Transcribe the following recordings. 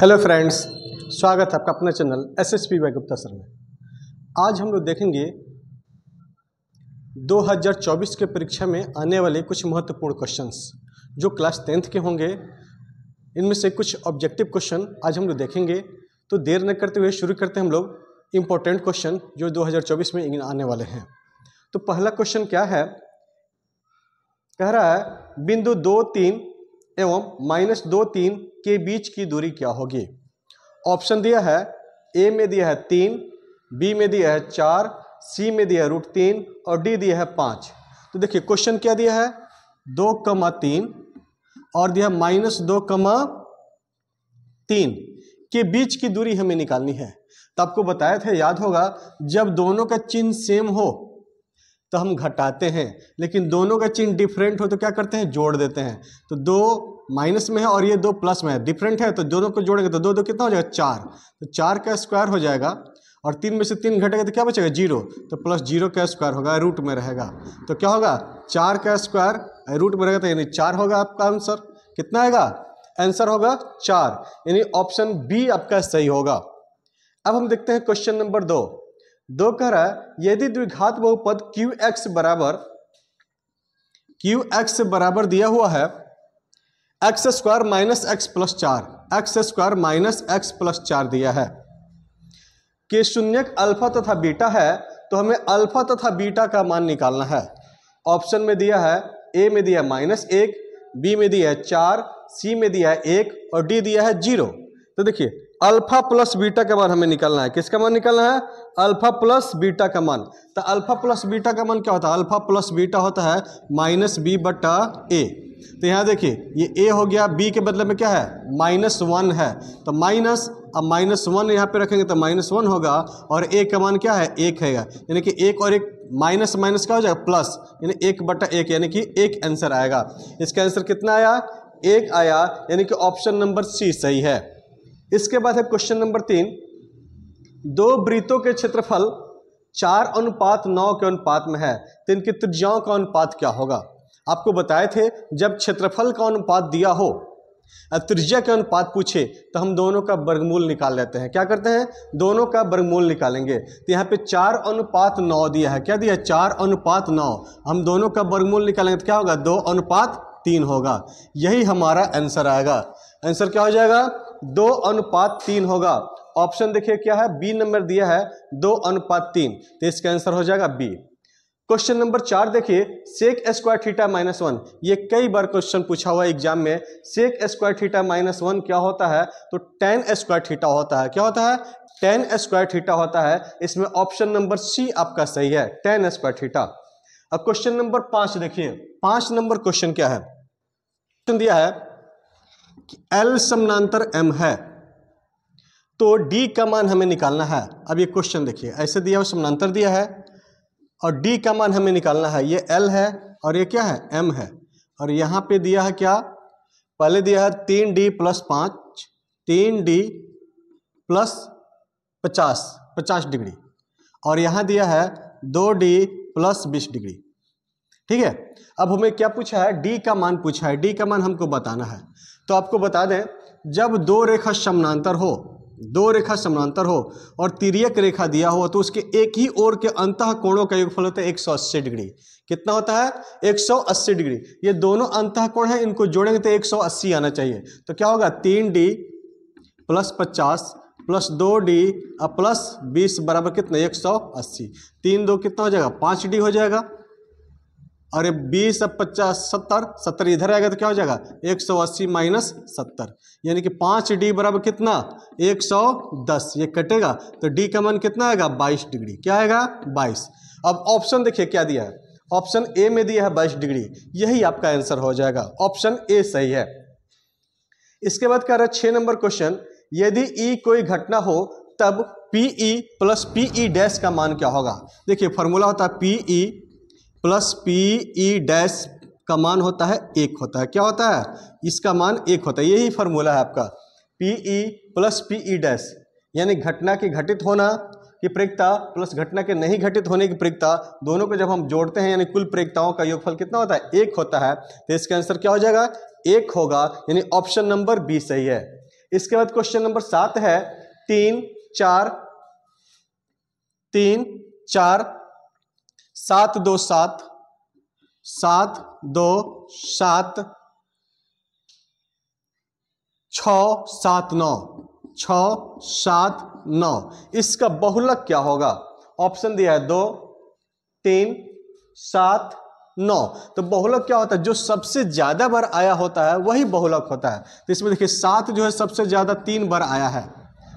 hello friends स्वागत है आपका अपना channel S S P Y Gupta sir में आज हम लोग देखेंगे 2024 के परीक्षा में आने वाले कुछ महत्वपूर्ण क्वेश्चंस जो क्लास टेंथ के होंगे इनमें से कुछ ऑब्जेक्टिव क्वेश्चन आज हम लोग देखेंगे तो देर न करते हुए शुरू करते हैं हम लोग इम्पोर्टेंट क्वेश्चन जो दो में आने वाले हैं तो पहला क्वेश्चन क्या है कह रहा है बिंदु दो तीन एवं माइनस दो तीन के बीच की दूरी क्या होगी ऑप्शन दिया है ए में दिया है तीन बी में दिया है चार सी में दिया है रूट तीन और डी दिया है पाँच तो देखिए क्वेश्चन क्या दिया है दो कमा तीन और दिया है माइनस दो कमा तीन के बीच की दूरी हमें निकालनी है तो आपको बताया था याद होगा जब दोनों का चिन्ह सेम हो तो हम घटाते हैं लेकिन दोनों का चिन्ह डिफरेंट हो तो क्या करते हैं जोड़ देते हैं तो दो माइनस में है और ये दो प्लस में है डिफरेंट है तो दोनों को जोड़ेंगे तो दो दो कितना हो जाएगा चार तो चार का स्क्वायर हो जाएगा और तीन में से तीन घटेगा तो क्या बचेगा जीरो तो प्लस जीरो का स्क्वायर होगा रूट में रहेगा तो क्या होगा चार का स्क्वायर रूट में रहेगा तो यानी चार होगा आपका आंसर कितना आएगा आंसर होगा चार यानी ऑप्शन बी आपका सही होगा अब हम देखते हैं क्वेश्चन नंबर दो दो कह रहा है यदि द्विघात बहुपद क्यू एक्स बराबर क्यू एक्स बराबर दिया हुआ है X square minus X plus चार X square minus X plus चार दिया है कि शून्यक अल्फा तथा बीटा है तो हमें अल्फा तथा बीटा का मान निकालना है ऑप्शन में दिया है ए में दिया माइनस एक बी में दिया है चार सी में दिया है एक और डी दिया है जीरो तो देखिए अल्फा प्लस बीटा का मान हमें निकालना है किसका मान निकालना है अल्फा प्लस बीटा का मान तो अल्फा प्लस बीटा का मान क्या होता है अल्फा प्लस बीटा होता है माइनस बी बटा ए तो यहाँ देखिए ये ए हो गया बी के बदले में क्या है माइनस वन है तो माइनस अब माइनस वन यहाँ पे रखेंगे तो माइनस वन होगा और ए का मान क्या है एक है यानी कि एक और एक माइनस माइनस क्या हो जाएगा प्लस यानी एक बटा एक यानी कि एक आंसर आएगा इसका आंसर कितना आया एक आया यानी कि ऑप्शन नंबर सी सही है इसके बाद है क्वेश्चन नंबर तीन दो ब्रीतों के क्षेत्रफल चार अनुपात नौ के अनुपात में है तो इनकी त्रिज्याओं का अनुपात क्या होगा आपको बताए थे जब क्षेत्रफल का अनुपात दिया हो त्रिज्या के अनुपात पूछे तो हम दोनों का वर्गमूल निकाल लेते हैं क्या करते हैं दोनों का वर्गमूल निकालेंगे तो यहाँ पे चार अनुपात नौ दिया है क्या दिया चार अनुपात नौ हम दोनों का वर्गमूल निकालेंगे तो क्या होगा दो अनुपात तीन होगा यही हमारा आंसर आएगा आंसर क्या हो जाएगा दो अनुपात तीन होगा ऑप्शन देखिए क्या है बी नंबर दिया है दो अनुपात तीन तो इसका आंसर हो जाएगा बी क्वेश्चन नंबर चार देखिए sec square theta minus one ये कई बार क्वेश्चन पूछा हुआ एग्जाम में sec square theta minus one क्या होता है तो टेन स्क्वायर थीटा होता है क्या होता है टेन स्क्वायर थीटा होता है इसमें ऑप्शन नंबर सी आपका सही है टेन स्क्वायर थीटा अब क्वेश्चन नंबर पांच देखिए पांच नंबर क्वेश्चन क्या है क्वेश्चन दिया है कि एल समानांतर एम है तो डी का मान हमें निकालना है अब ये क्वेश्चन देखिए ऐसे दिया हुआ समानांतर दिया है और डी का मान हमें निकालना है ये एल है और ये क्या है एम है और यहाँ पे दिया है क्या पहले दिया है तीन डी प्लस पाँच तीन डी प्लस पचास पचास डिग्री और यहाँ दिया है दो डी प्लस बीस डिग्री ठीक है अब हमें क्या पूछा है डी का मान पूछा है डी का मान हमको बताना है तो आपको बता दें जब दो रेखा समानांतर हो दो रेखा समानांतर हो और तिरियक रेखा दिया हो तो उसके एक ही ओर के अंत कोणों का योगफल होता है 180 डिग्री कितना होता है 180 डिग्री ये दोनों अंत कोण है इनको जोड़ेंगे तो 180 आना चाहिए तो क्या होगा तीन डी प्लस पचास प्लस दो डी और प्लस बीस बराबर कितना एक सौ अस्सी तीन दो कितना हो जाएगा पाँच डी हो जाएगा और ये बीस अब पचास सत्तर सत्तर इधर आएगा तो क्या हो जाएगा एक सौ अस्सी माइनस सत्तर यानी कि पाँच डी बराबर कितना एक सौ दस ये कटेगा तो डी का मान कितना आएगा बाईस डिग्री क्या आएगा बाईस अब ऑप्शन देखिए क्या दिया है ऑप्शन ए में दिया है बाईस डिग्री यही आपका आंसर हो जाएगा ऑप्शन ए सही है इसके बाद कह रहा है छः नंबर क्वेश्चन यदि ई कोई घटना हो तब P E plus P E dash का मान क्या होगा देखिए फॉर्मूला होता है P E plus P E dash का मान होता है एक होता है क्या होता है इसका मान एक होता है यही फार्मूला है आपका P E plus P E dash यानी घटना के घटित होना की प्रेक्ता प्लस घटना के नहीं घटित होने की प्रेक्ता दोनों को जब हम जोड़ते हैं यानी कुल प्रेक्ताओं का योगफल कितना होता है एक होता है तो इसका आंसर क्या हो जाएगा एक होगा यानी ऑप्शन नंबर बी सही है इसके बाद क्वेश्चन नंबर सात है तीन चार तीन चार सात दो सात सात दो सात छ सात नौ छ सात नौ इसका बहुलक क्या होगा ऑप्शन दिया है दो तीन सात नौ तो बहुलक क्या होता है जो सबसे ज़्यादा बार आया होता है वही बहुलक होता है तो इसमें देखिए सात जो है सबसे ज़्यादा तीन बार आया है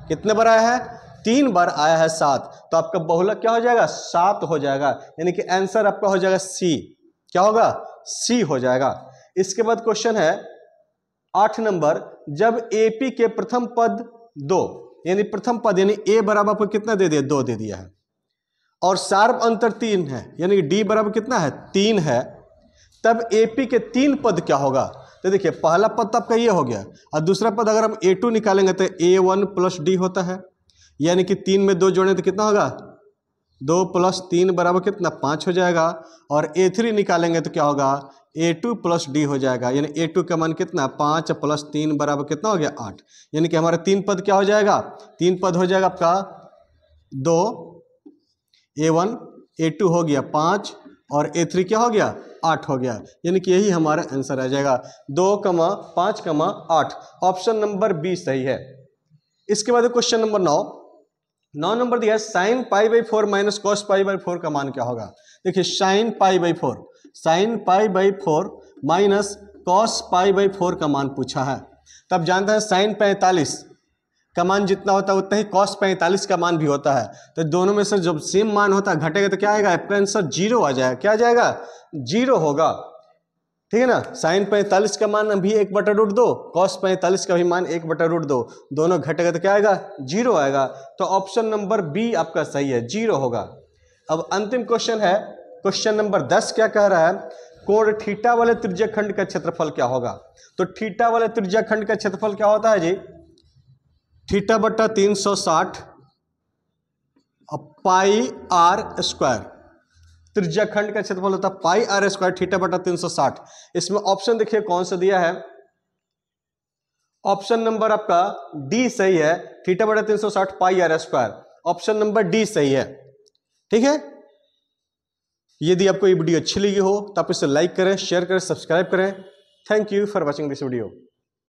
कितने बार आया है तीन बार आया है सात तो आपका बहुलक क्या हो जाएगा सात हो जाएगा यानी कि आंसर आपका हो जाएगा सी क्या होगा सी हो जाएगा इसके बाद क्वेश्चन है आठ नंबर जब एपी के प्रथम पद दो यानी प्रथम पद यानी ए बराबर आपको कितना दे दिया दो दे दिया है और सार्व अंतर तीन है यानी कि डी बराबर कितना है तीन है तब एपी के तीन पद क्या होगा तो देखिए पहला पद तो आपका ये हो गया और दूसरा पद अगर हम ए टू निकालेंगे तो ए वन प्लस डी होता है यानी कि तीन में दो जोड़ें तो कितना होगा दो प्लस तीन बराबर कितना पाँच हो जाएगा और ए थ्री निकालेंगे तो क्या होगा ए टू प्लस डी हो जाएगा यानी ए टू का मान कितना पाँच प्लस तीन बराबर कितना हो गया आठ यानी कि हमारा तीन पद क्या हो जाएगा तीन पद हो जाएगा आपका दो ए वन ए टू हो गया पाँच और ए थ्री क्या हो गया आठ हो गया यानी कि यही हमारा आंसर आ जाएगा दो कमा पाँच कमा आठ ऑप्शन नंबर बी सही है इसके बाद क्वेश्चन नंबर नौ नौ नंबर दिया है sine pi by four minus cos pi by four का मान क्या होगा देखिए sine pi by four sine pi by four minus cos pi by four का मान पूछा है तब जानते हैं साइन पैंतालीस का मान जितना होता है उतना ही कॉस पैंतालीस का मान भी होता है तो दोनों में से जब सेम मान होता है घटेगा तो क्या आएगा आपका आंसर जीरो आ जाएगा क्या आ जाएगा जीरो होगा ठीक है ना साइन पैंतालीस का मान अभी एक बटा रूट दो कॉस पैंतालीस का भी मान एक बटा रूट दो दोनों घट तो क्या आएगा जीरो आएगा तो ऑप्शन नंबर बी आपका सही है जीरो होगा अब अंतिम क्वेश्चन है क्वेश्चन नंबर दस क्या कह रहा है कोण ठीटा वाले त्रिज्या खंड का क्षेत्रफल क्या होगा तो ठीटा वाले त्रिज्या खंड का क्षेत्रफल क्या होता है जी ठीटा बट्टा तीन सौ साठ पाई आर स्क्वायर त्रिज्या खंड का क्षेत्रफल होता है पाई आर स्क्वायर थीटा बटा तीन सौ साठ इसमें ऑप्शन देखिए कौन सा दिया है ऑप्शन नंबर आपका डी सही है थीटा बटा तीन सौ साठ pi r square option number D सही है ठीक है यदि आपको ये वीडियो अच्छी लगी हो तो आप इसे लाइक करें शेयर करें सब्सक्राइब करें thank you for watching this video